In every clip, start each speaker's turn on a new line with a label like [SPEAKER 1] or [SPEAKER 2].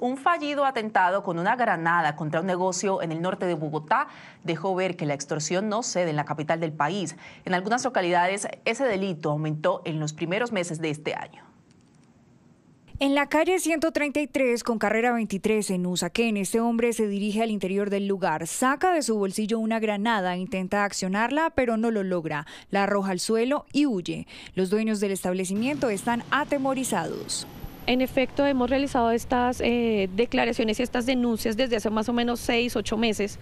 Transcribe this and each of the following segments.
[SPEAKER 1] Un fallido atentado con una granada contra un negocio en el norte de Bogotá dejó ver que la extorsión no cede en la capital del país. En algunas localidades ese delito aumentó en los primeros meses de este año.
[SPEAKER 2] En la calle 133 con carrera 23 en Usaquén, este hombre se dirige al interior del lugar, saca de su bolsillo una granada, intenta accionarla, pero no lo logra, la arroja al suelo y huye.
[SPEAKER 3] Los dueños del establecimiento están atemorizados. En efecto, hemos realizado estas eh, declaraciones y estas denuncias desde hace más o menos seis, ocho meses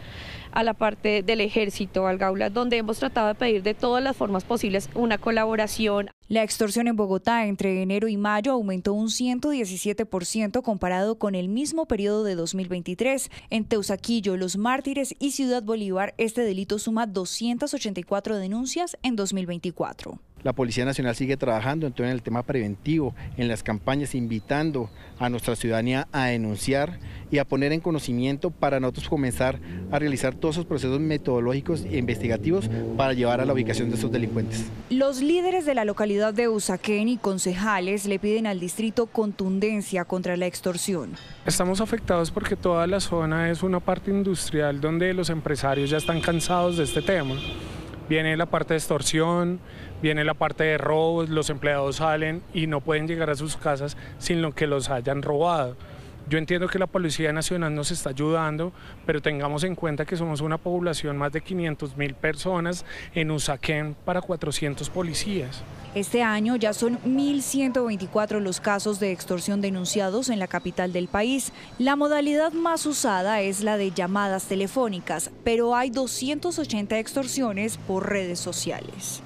[SPEAKER 3] a la parte del ejército, al Gaula, donde hemos tratado de pedir de todas las formas posibles una colaboración.
[SPEAKER 2] La extorsión en Bogotá entre enero y mayo aumentó un 117% comparado con el mismo periodo de 2023. En Teusaquillo, Los Mártires y Ciudad Bolívar, este delito suma 284 denuncias en 2024.
[SPEAKER 4] La Policía Nacional sigue trabajando en el tema preventivo, en las campañas, invitando a nuestra ciudadanía a denunciar y a poner en conocimiento para nosotros comenzar a realizar todos esos procesos metodológicos e investigativos para llevar a la ubicación de estos delincuentes.
[SPEAKER 2] Los líderes de la localidad de Usaquén y concejales le piden al distrito contundencia contra la extorsión.
[SPEAKER 5] Estamos afectados porque toda la zona es una parte industrial donde los empresarios ya están cansados de este tema viene la parte de extorsión, viene la parte de robos, los empleados salen y no pueden llegar a sus casas sin lo que los hayan robado. Yo entiendo que la Policía Nacional nos está ayudando, pero tengamos en cuenta que somos una población más de 500 mil personas en Usaquén para 400 policías. Este
[SPEAKER 2] año ya son 1.124 los casos de extorsión denunciados en la capital del país. La modalidad más usada es la de llamadas telefónicas, pero hay 280 extorsiones por redes sociales.